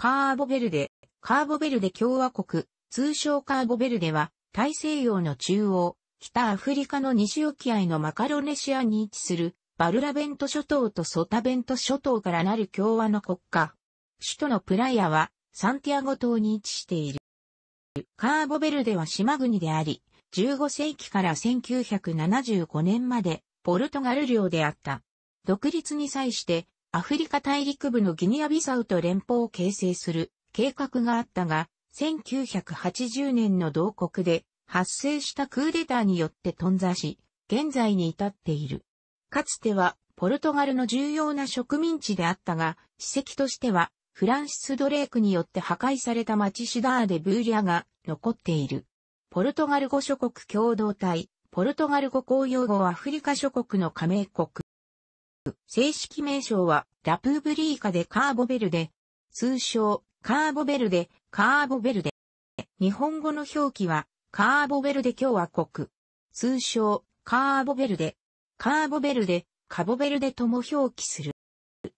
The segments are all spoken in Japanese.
カーボベルデ、カーボベルデ共和国、通称カーボベルデは、大西洋の中央、北アフリカの西沖合のマカロネシアに位置する、バルラベント諸島とソタベント諸島からなる共和の国家。首都のプライアは、サンティアゴ島に位置している。カーボベルデは島国であり、15世紀から1975年まで、ポルトガル領であった。独立に際して、アフリカ大陸部のギニアビサウと連邦を形成する計画があったが、1980年の同国で発生したクーデターによって頓挫し、現在に至っている。かつてはポルトガルの重要な植民地であったが、史跡としてはフランシス・ドレークによって破壊された町シダーデ・ブーリアが残っている。ポルトガル語諸国共同体、ポルトガル語公用語アフリカ諸国の加盟国。正式名称はラプーブリーカでカーボベルデ。通称、カーボベルデ、カーボベルデ。日本語の表記は、カーボベルデ共和国。通称、カーボベルデ。カーボベルデ、カボベルデとも表記する。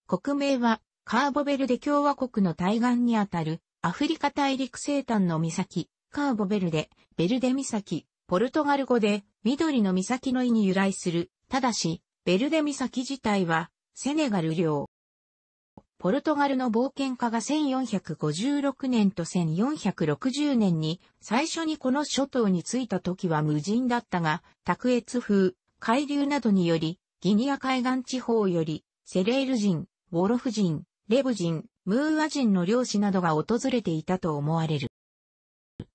国名は、カーボベルデ共和国の対岸にあたる、アフリカ大陸西端の岬、カーボベルデ、ベルデ岬、ポルトガル語で、緑の岬の意に由来する。ただし、ベルデ岬自体は、セネガル領。ポルトガルの冒険家が1456年と1460年に最初にこの諸島に着いた時は無人だったが、卓越風、海流などにより、ギニア海岸地方より、セレール人、ウォロフ人、レブ人、ムーア人の漁師などが訪れていたと思われる。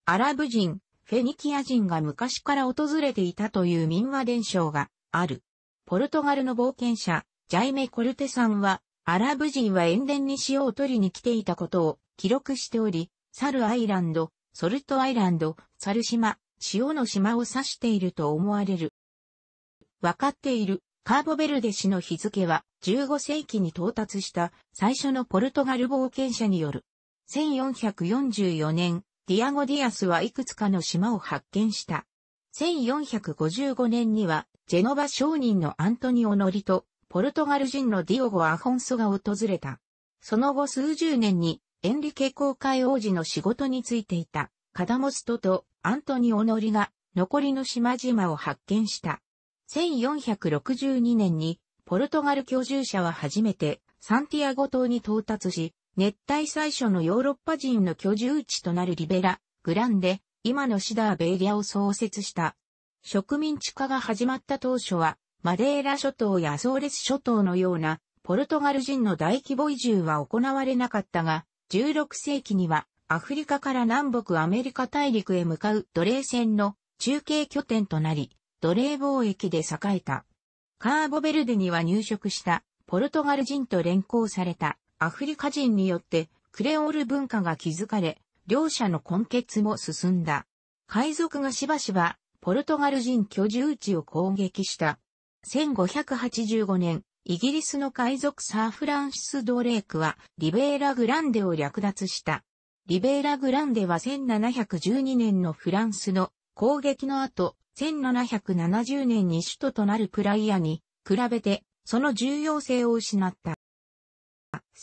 アラブ人、フェニキア人が昔から訪れていたという民話伝承がある。ポルトガルの冒険者、ジャイメ・コルテさんは、アラブ人は塩田に塩を取りに来ていたことを記録しており、サルアイランド、ソルトアイランド、サル島、塩の島を指していると思われる。わかっている、カーボベルデ氏の日付は15世紀に到達した最初のポルトガル冒険者による。1444年、ディアゴ・ディアスはいくつかの島を発見した。1455年にはジェノバ商人のアントニオ・ノリと、ポルトガル人のディオゴ・アフォンソが訪れた。その後数十年に、エンリケ公会王子の仕事についていた、カダモストとアントニオ・ノリが、残りの島々を発見した。1462年に、ポルトガル居住者は初めて、サンティアゴ島に到達し、熱帯最初のヨーロッパ人の居住地となるリベラ、グランデ、今のシダーベイリアを創設した。植民地化が始まった当初は、マデーラ諸島やアーレス諸島のような、ポルトガル人の大規模移住は行われなかったが、16世紀には、アフリカから南北アメリカ大陸へ向かう奴隷船の中継拠点となり、奴隷貿易で栄えた。カーボベルデには入植したポルトガル人と連行されたアフリカ人によってクレオール文化が築かれ、両者の根結も進んだ。海賊がしばしばポルトガル人居住地を攻撃した。1585年、イギリスの海賊サーフランシス・ドレークはリベーラ・グランデを略奪した。リベーラ・グランデは1712年のフランスの攻撃の後、1770年に首都となるプライアに比べてその重要性を失った。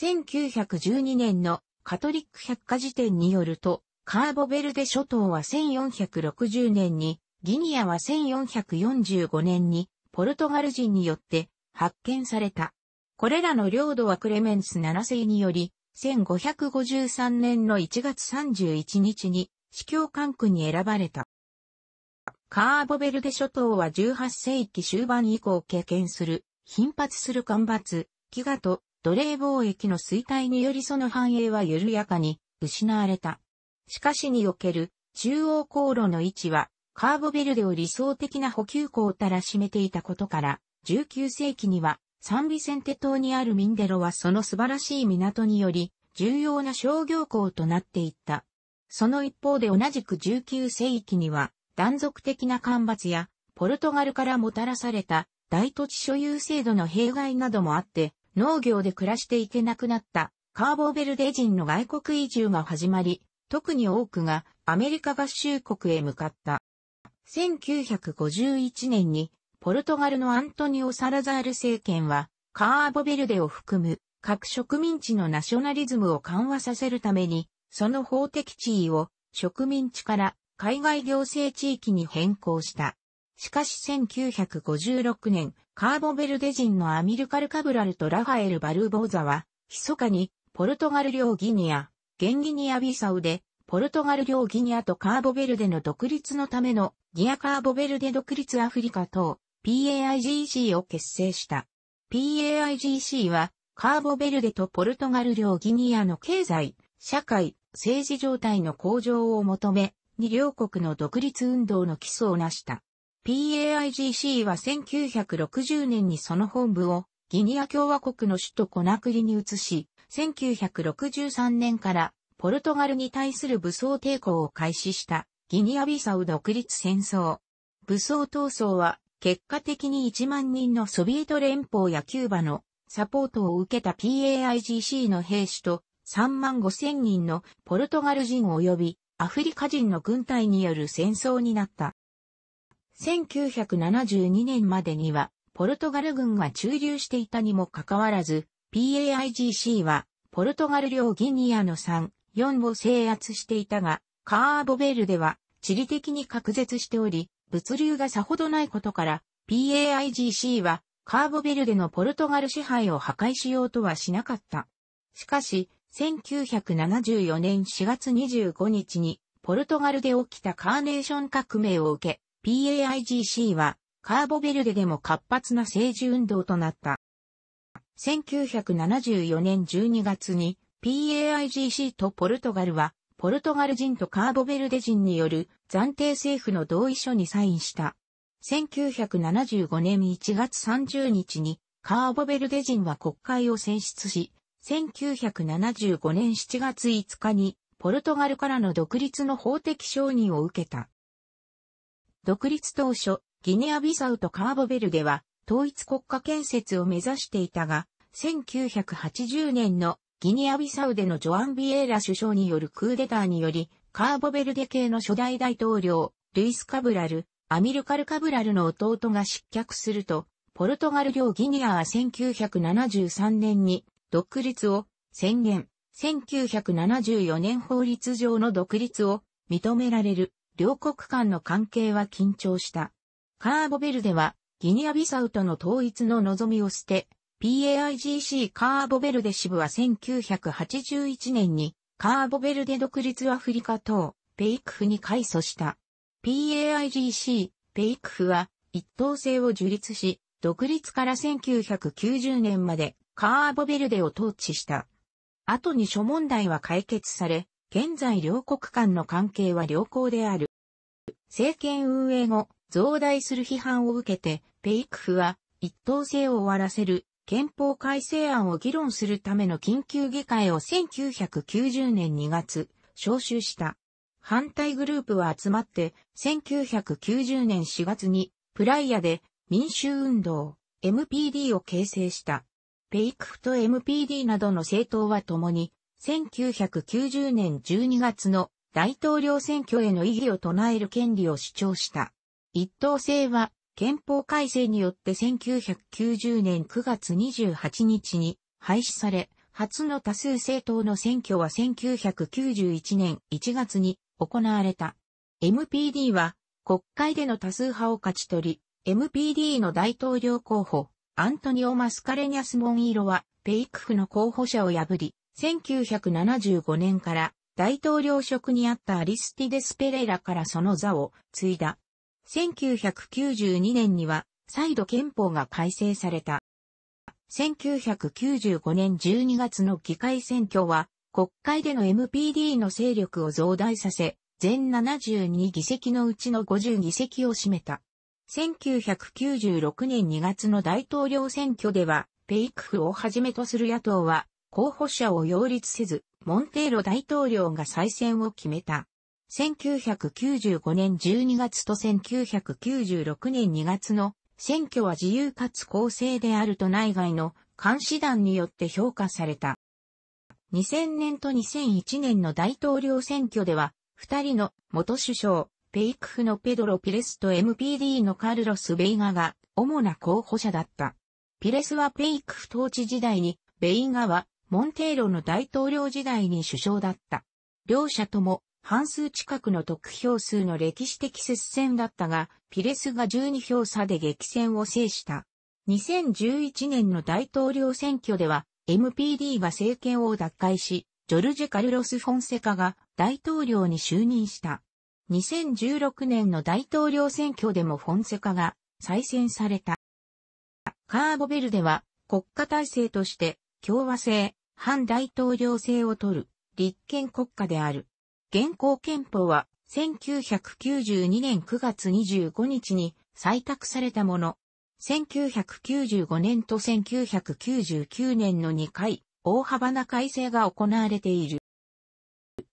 1912年のカトリック百科事典によると、カーボベルデ諸島は1460年にギニアは1445年にポルトガル人によって発見された。これらの領土はクレメンス7世により、1553年の1月31日に司教管区に選ばれた。カーボベルデ諸島は18世紀終盤以降経験する、頻発する干ばつ、飢餓と奴隷貿易の衰退によりその繁栄は緩やかに失われた。しかしにおける中央航路の位置はカーボベルデを理想的な補給港たら占めていたことから、19世紀にはサンビセンテ島にあるミンデロはその素晴らしい港により、重要な商業港となっていった。その一方で同じく19世紀には、断続的な干ばつや、ポルトガルからもたらされた大土地所有制度の弊害などもあって、農業で暮らしていけなくなったカーボベルデ人の外国移住が始まり、特に多くがアメリカ合衆国へ向かった。1951年に、ポルトガルのアントニオ・サラザール政権は、カーボベルデを含む各植民地のナショナリズムを緩和させるために、その法的地位を植民地から海外行政地域に変更した。しかし1956年、カーボベルデ人のアミルカル・カブラルとラファエル・バルーボーザは、密かにポルトガル領ギニア、ゲンギニア・ビサウでポルトガル領ギニアとカーボベルデの独立のためのギアカーボベルデ独立アフリカ等 PAIGC を結成した。PAIGC はカーボベルデとポルトガル領ギニアの経済、社会、政治状態の向上を求め、二両国の独立運動の基礎を成した。PAIGC は1960年にその本部をギニア共和国の首都コナクリに移し、1963年からポルトガルに対する武装抵抗を開始したギニアビサウ独立戦争。武装闘争は結果的に1万人のソビエト連邦やキューバのサポートを受けた PAIGC の兵士と3万5千人のポルトガル人及びアフリカ人の軍隊による戦争になった。1972年までにはポルトガル軍が駐留していたにもかかわらず、PAIGC はポルトガル領ギニアの3 4を制圧していたが、カーボベルでは地理的に隔絶しており、物流がさほどないことから、PAIGC はカーボベルデのポルトガル支配を破壊しようとはしなかった。しかし、1974年4月25日に、ポルトガルで起きたカーネーション革命を受け、PAIGC はカーボベルデでも活発な政治運動となった。1974年12月に PAIGC とポルトガルは、ポルトガル人とカーボベルデ人による暫定政府の同意書にサインした。1975年1月30日に、カーボベルデ人は国会を選出し、1975年7月5日に、ポルトガルからの独立の法的承認を受けた。独立当初、ギネアビサウとカーボベルデは、統一国家建設を目指していたが、1980年のギニアビサウでのジョアン・ビエーラ首相によるクーデターにより、カーボベルデ系の初代大統領、ルイス・カブラル、アミルカル・カブラルの弟が失脚すると、ポルトガル領ギニアは1973年に独立を宣言、1974年法律上の独立を認められる両国間の関係は緊張した。カーボベルデはギニアビサウとの統一の望みを捨て、PAIGC カーボベルデ支部は1981年にカーボベルデ独立アフリカ等ペイクフに改組した。PAIGC ペイクフは一等制を樹立し、独立から1990年までカーボベルデを統治した。後に諸問題は解決され、現在両国間の関係は良好である。政権運営後、増大する批判を受けて、ペイクフは一等制を終わらせる憲法改正案を議論するための緊急議会を1990年2月、招集した。反対グループは集まって、1990年4月に、プライヤで民衆運動、MPD を形成した。ペイクフと MPD などの政党は共に、1990年12月の大統領選挙への異議を唱える権利を主張した。一党制は憲法改正によって1990年9月28日に廃止され、初の多数政党の選挙は1991年1月に行われた。MPD は国会での多数派を勝ち取り、MPD の大統領候補、アントニオ・マスカレニャス・モンイーロは、ペイクフの候補者を破り、1975年から大統領職にあったアリスティデス・ペレイラからその座を継いだ。1992年には再度憲法が改正された。1995年12月の議会選挙は国会での MPD の勢力を増大させ、全72議席のうちの50議席を占めた。1996年2月の大統領選挙では、ペイクフをはじめとする野党は、候補者を擁立せず、モンテーロ大統領が再選を決めた。1995年12月と1996年2月の選挙は自由かつ公正であると内外の監視団によって評価された。2000年と2001年の大統領選挙では、二人の元首相、ペイクフのペドロ・ピレスと MPD のカルロス・ベイガが主な候補者だった。ピレスはペイクフ統治時代に、ベイガはモンテーロの大統領時代に首相だった。両者とも半数近くの得票数の歴史的接戦だったが、ピレスが12票差で激戦を制した。2011年の大統領選挙では、MPD が政権を奪回し、ジョルジェ・カルロス・フォンセカが大統領に就任した。2016年の大統領選挙でもフォンセカが再選された。カーボベルデは国家体制として共和制、反大統領制を取る立憲国家である。現行憲法は1992年9月25日に採択されたもの。1995年と1999年の2回、大幅な改正が行われている。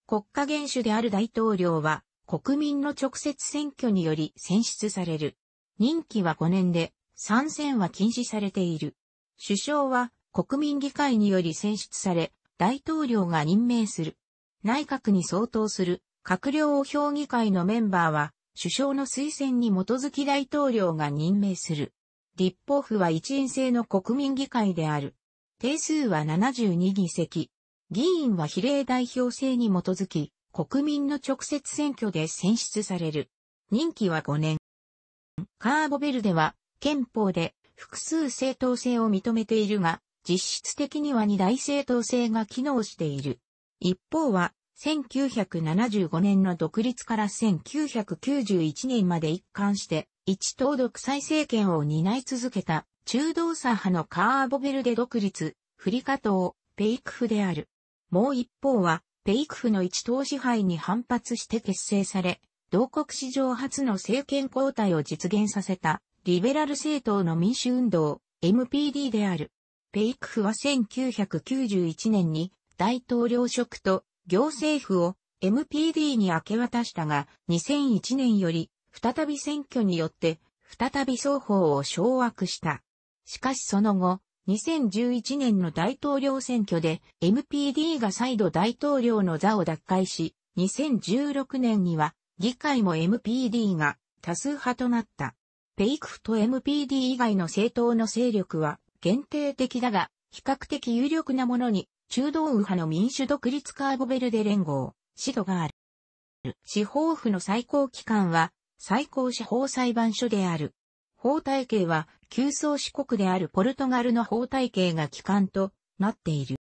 国家元首である大統領は、国民の直接選挙により選出される。任期は5年で、参戦は禁止されている。首相は国民議会により選出され、大統領が任命する。内閣に相当する閣僚を評議会のメンバーは、首相の推薦に基づき大統領が任命する。立法府は一員制の国民議会である。定数は72議席。議員は比例代表制に基づき、国民の直接選挙で選出される。任期は5年。カーボベルデは憲法で複数政党制を認めているが、実質的には二大政党制が機能している。一方は、1975年の独立から1991年まで一貫して、一党独裁政権を担い続けた、中道左派のカーボベルデ独立、フリカ党、ペイクフである。もう一方は、ペイクフの一党支配に反発して結成され、同国史上初の政権交代を実現させた、リベラル政党の民主運動、MPD である。ペイクフは1991年に大統領職と行政府を MPD に明け渡したが、2001年より再び選挙によって再び双方を掌握した。しかしその後、2011年の大統領選挙で MPD が再度大統領の座を奪回し、2016年には議会も MPD が多数派となった。ペイクフと MPD 以外の政党の勢力は限定的だが、比較的有力なものに中道右派の民主独立カーボベルデ連合、シドがある。司法府の最高機関は、最高司法裁判所である。法体系は、旧宗主国であるポルトガルの法体系が機関となっている。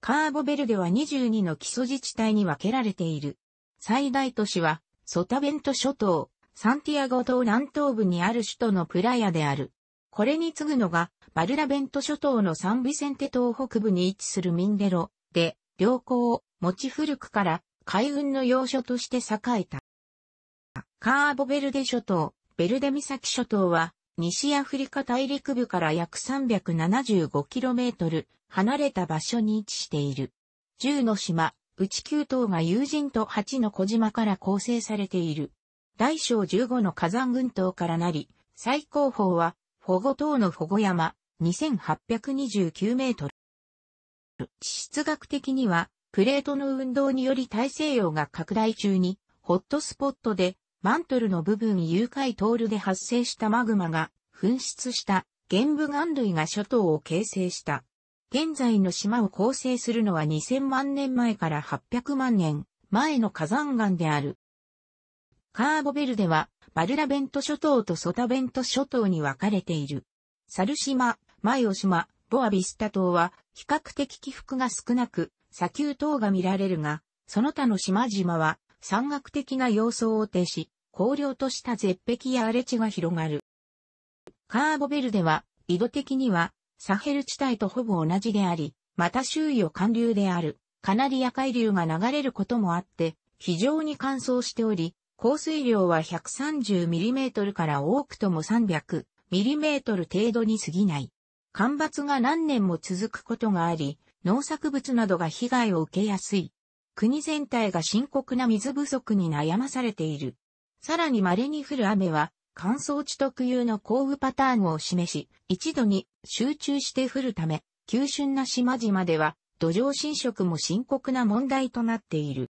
カーボベルデは22の基礎自治体に分けられている。最大都市は、ソタベント諸島、サンティアゴ島南東部にある首都のプラヤである。これに次ぐのが、バルラベント諸島のサンビセンテ島北部に位置するミンデロで、良港を持ち古くから海運の要所として栄えた。カーボベルデ諸島、ベルデ岬諸島は、西アフリカ大陸部から約 375km 離れた場所に位置している。10の島、内9島が友人と8の小島から構成されている。大小15の火山群島からなり、最高峰は保護等の保護山、2829メートル。地質学的には、プレートの運動により大西洋が拡大中に、ホットスポットで、マントルの部分誘拐トールで発生したマグマが噴出した玄武岩類が諸島を形成した。現在の島を構成するのは2000万年前から800万年前の火山岩であるカーボベルデは、バルラベント諸島とソタベント諸島に分かれている。サル島、マイオ島、ボアビスタ島は、比較的起伏が少なく、砂丘島が見られるが、その他の島々は、山岳的な様相を呈し、荒涼とした絶壁や荒れ地が広がる。カーボベルデは、緯度的には、サヘル地帯とほぼ同じであり、また周囲を寒流である、カナリア海流が流れることもあって、非常に乾燥しており、降水量は 130mm から多くとも 300mm 程度に過ぎない。干ばつが何年も続くことがあり、農作物などが被害を受けやすい。国全体が深刻な水不足に悩まされている。さらに稀に降る雨は、乾燥地特有の降雨パターンを示し、一度に集中して降るため、急峻な島々では、土壌侵食も深刻な問題となっている。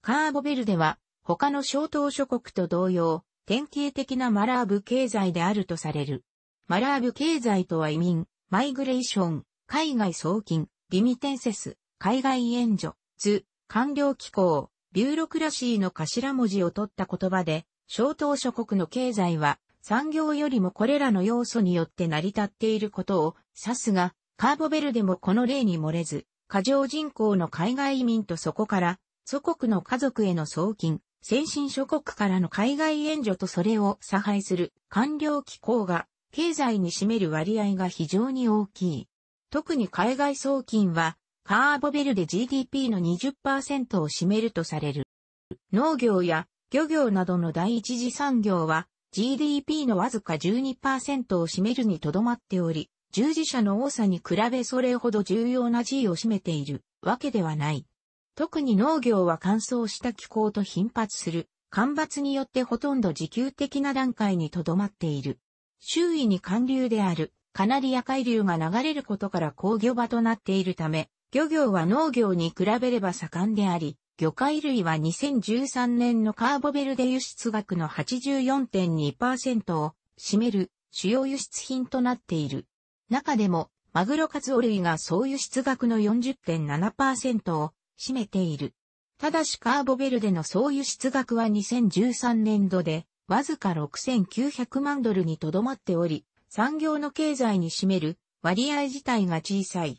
カーボベルでは、他の小島諸国と同様、典型的なマラーブ経済であるとされる。マラーブ経済とは移民、マイグレーション、海外送金、リミテンセス、海外援助、図、官僚機構、ビューロクラシーの頭文字を取った言葉で、小島諸国の経済は産業よりもこれらの要素によって成り立っていることを指すが、カーボベルでもこの例に漏れず、過剰人口の海外移民とそこから、祖国の家族への送金、先進諸国からの海外援助とそれを差配する官僚機構が経済に占める割合が非常に大きい。特に海外送金はカーボベルで GDP の20%を占めるとされる。農業や漁業などの第一次産業は GDP のわずか12%を占めるにとどまっており、従事者の多さに比べそれほど重要な地位を占めているわけではない。特に農業は乾燥した気候と頻発する、干ばつによってほとんど自給的な段階にとどまっている。周囲に寒流である、カナリア海流が流れることから工業場となっているため、漁業は農業に比べれば盛んであり、魚介類は2013年のカーボベルデ輸出額の84.2%を占める主要輸出品となっている。中でも、マグロカツオ類が総輸出額の40.7%を占めている。ただしカーボベルデの総輸出額は2013年度で、わずか6900万ドルにとどまっており、産業の経済に占める割合自体が小さい。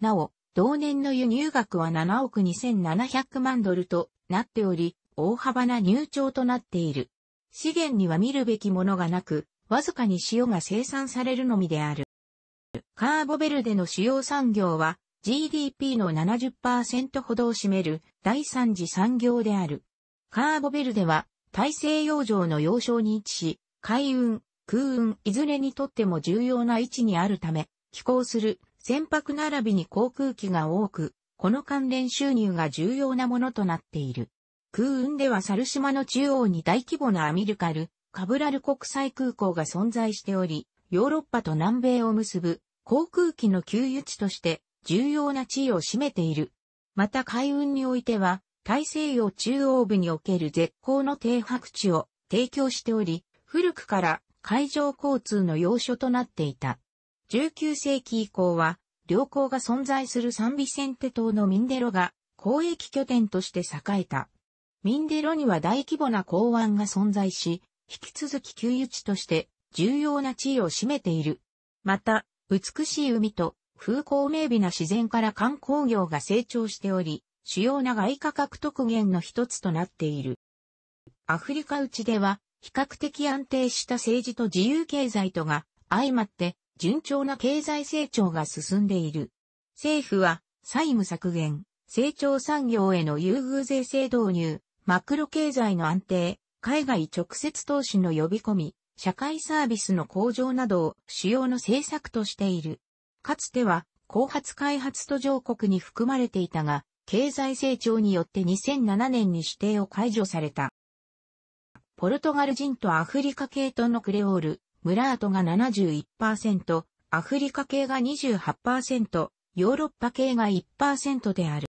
なお、同年の輸入額は7億2700万ドルとなっており、大幅な入庁となっている。資源には見るべきものがなく、わずかに塩が生産されるのみである。カーボベルデの主要産業は、GDP の70%ほどを占める第三次産業である。カーボベルデは大西洋上の要衝に位置し、海運、空運いずれにとっても重要な位置にあるため、飛行する船舶並びに航空機が多く、この関連収入が重要なものとなっている。空運では猿島の中央に大規模なアミルカル、カブラル国際空港が存在しており、ヨーロッパと南米を結ぶ航空機の給油地として重要な地位を占めている。また海運においては、大西洋中央部における絶好の停泊地を提供しており、古くから海上交通の要所となっていた。19世紀以降は、良港が存在するサンビセンテ島のミンデロが交易拠点として栄えた。ミンデロには大規模な港湾が存在し、引き続き給油地として重要な地位を占めている。また、美しい海と風光明媚な自然から観光業が成長しており、主要な外貨獲得源の一つとなっている。アフリカ内では、比較的安定した政治と自由経済とが、相まって、順調な経済成長が進んでいる。政府は、債務削減、成長産業への優遇税制導入、マクロ経済の安定、海外直接投資の呼び込み、社会サービスの向上などを主要の政策としている。かつては、後発開発途上国に含まれていたが、経済成長によって2007年に指定を解除された。ポルトガル人とアフリカ系とのクレオール、ムラートが71%、アフリカ系が28%、ヨーロッパ系が1%である。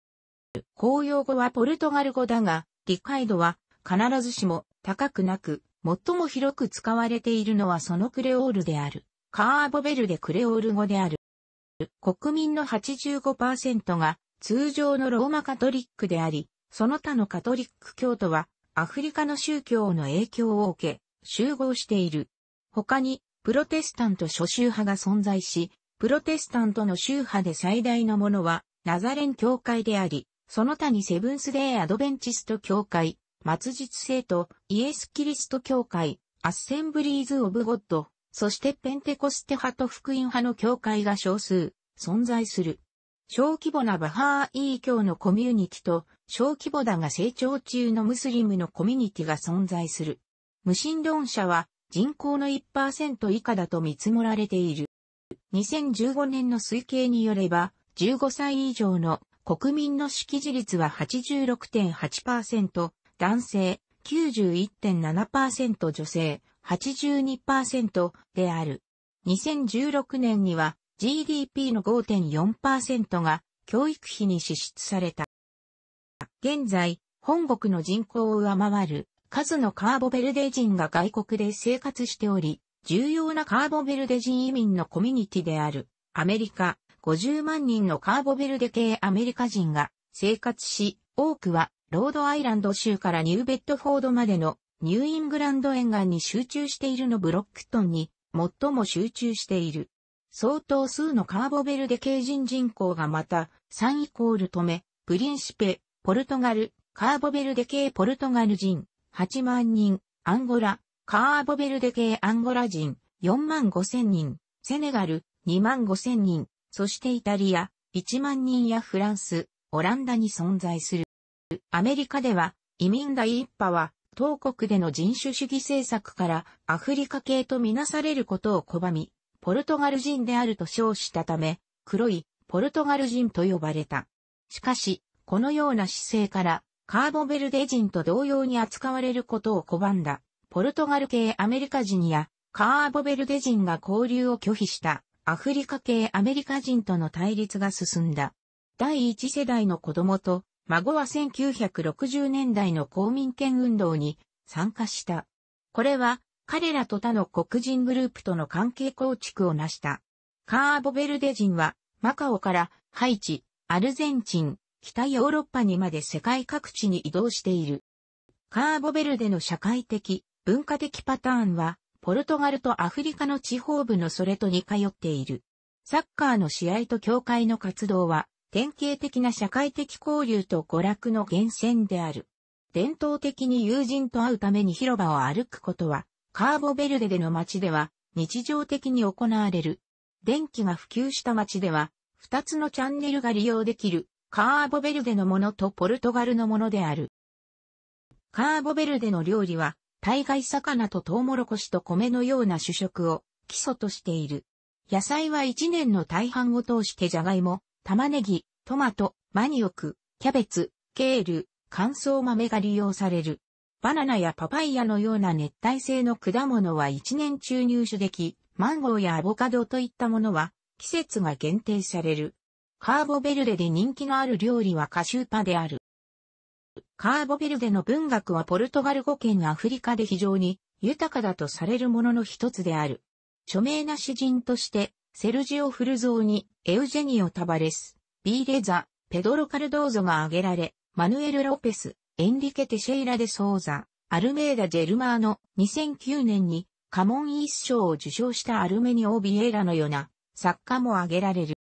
公用語はポルトガル語だが、理解度は必ずしも高くなく、最も広く使われているのはそのクレオールである。カーボベルデクレオール語である。国民の85%が通常のローマカトリックであり、その他のカトリック教徒はアフリカの宗教の影響を受け、集合している。他に、プロテスタント諸宗派が存在し、プロテスタントの宗派で最大のものは、ナザレン教会であり、その他にセブンスデーアドベンチスト教会、末日聖徒、イエス・キリスト教会、アッセンブリーズ・オブ・ゴッド、そしてペンテコステ派と福音派の教会が少数、存在する。小規模なバハーイー教のコミュニティと、小規模だが成長中のムスリムのコミュニティが存在する。無神論者は人口の1%以下だと見積もられている。2015年の推計によれば、15歳以上の国民の識字率は86.8%、男性91.7%女性82%である。2016年には GDP の5.4%が教育費に支出された。現在、本国の人口を上回る数のカーボベルデ人が外国で生活しており、重要なカーボベルデ人移民のコミュニティであるアメリカ50万人のカーボベルデ系アメリカ人が生活し、多くはロードアイランド州からニューベッドフォードまでのニューイングランド沿岸に集中しているのブロックトンに最も集中している。相当数のカーボベルデ系人人口がまた、サンイコール止め、プリンシペ、ポルトガル、カーボベルデ系ポルトガル人、8万人、アンゴラ、カーボベルデ系アンゴラ人、4万5千人、セネガル、2万5千人、そしてイタリア、1万人やフランス、オランダに存在する。アメリカでは、移民第一波は、当国での人種主義政策からアフリカ系とみなされることを拒み、ポルトガル人であると称したため、黒いポルトガル人と呼ばれた。しかし、このような姿勢から、カーボベルデ人と同様に扱われることを拒んだ、ポルトガル系アメリカ人や、カーボベルデ人が交流を拒否したアフリカ系アメリカ人との対立が進んだ。第一世代の子供と孫は1960年代の公民権運動に参加した。これは彼らと他の黒人グループとの関係構築を成した。カーボベルデ人はマカオからハイチ、アルゼンチン、北ヨーロッパにまで世界各地に移動している。カーボベルデの社会的、文化的パターンは、ポルトガルとアフリカの地方部のそれと似通っている。サッカーの試合と教会の活動は、典型的な社会的交流と娯楽の源泉である。伝統的に友人と会うために広場を歩くことは、カーボベルデでの街では日常的に行われる。電気が普及した街では、二つのチャンネルが利用できる、カーボベルデのものとポルトガルのものである。カーボベルデの料理は、大概魚とトウモロコシと米のような主食を基礎としている。野菜は一年の大半を通してジャガイモ、玉ねぎ、トマト、マニオク、キャベツ、ケール、乾燥豆が利用される。バナナやパパイヤのような熱帯性の果物は一年中入手でき、マンゴーやアボカドといったものは季節が限定される。カーボベルデで人気のある料理はカシューパである。カーボベルデの文学はポルトガル語圏アフリカで非常に豊かだとされるものの一つである。著名な詩人としてセルジオ・フルゾーニ、エウジェニオ・タバレス、ビーレザ、ペドロ・カルドーゾが挙げられ、マヌエル・ロペス、エンリケ・テシェイラ・デ・ソーザ、アルメーダ・ジェルマーノ、2009年にカモンス賞を受賞したアルメニオ・ビエラのような作家も挙げられる。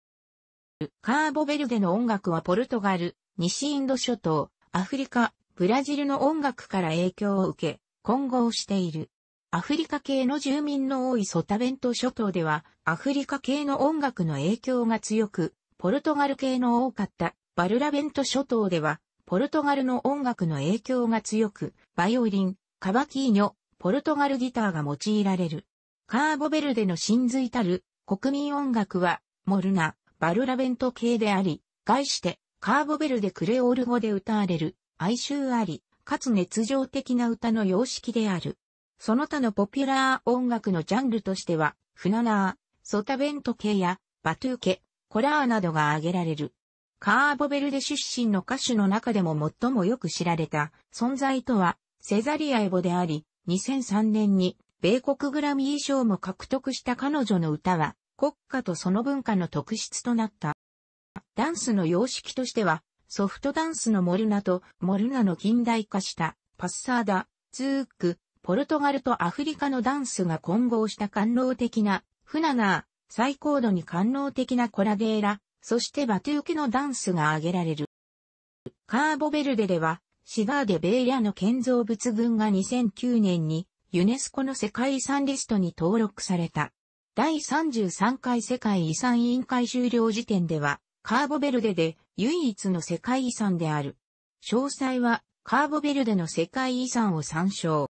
カーボベルデの音楽はポルトガル、西インド諸島、アフリカ、ブラジルの音楽から影響を受け、混合している。アフリカ系の住民の多いソタベント諸島では、アフリカ系の音楽の影響が強く、ポルトガル系の多かったバルラベント諸島では、ポルトガルの音楽の影響が強く、バイオリン、カバキーニョ、ポルトガルギターが用いられる。カーボベルデの真髄たる国民音楽は、モルナ、バルラベント系であり、概して、カーボベルデクレオール語で歌われる、哀愁あり、かつ熱情的な歌の様式である。その他のポピュラー音楽のジャンルとしては、フナナー、ソタベント系や、バトゥー系、コラーなどが挙げられる。カーボベルデ出身の歌手の中でも最もよく知られた存在とは、セザリアエボであり、2003年に米国グラミー賞も獲得した彼女の歌は、国家とその文化の特質となった。ダンスの様式としては、ソフトダンスのモルナとモルナの近代化したパッサーダ、ツーク、ポルトガルとアフリカのダンスが混合した官能的なフナナー、最高度に官能的なコラデーラ、そしてバトゥーケのダンスが挙げられる。カーボベルデでは、シガーデ・ベイリの建造物群が2009年にユネスコの世界遺産リストに登録された。第33回世界遺産委員会終了時点では、カーボベルデで唯一の世界遺産である。詳細は、カーボベルデの世界遺産を参照。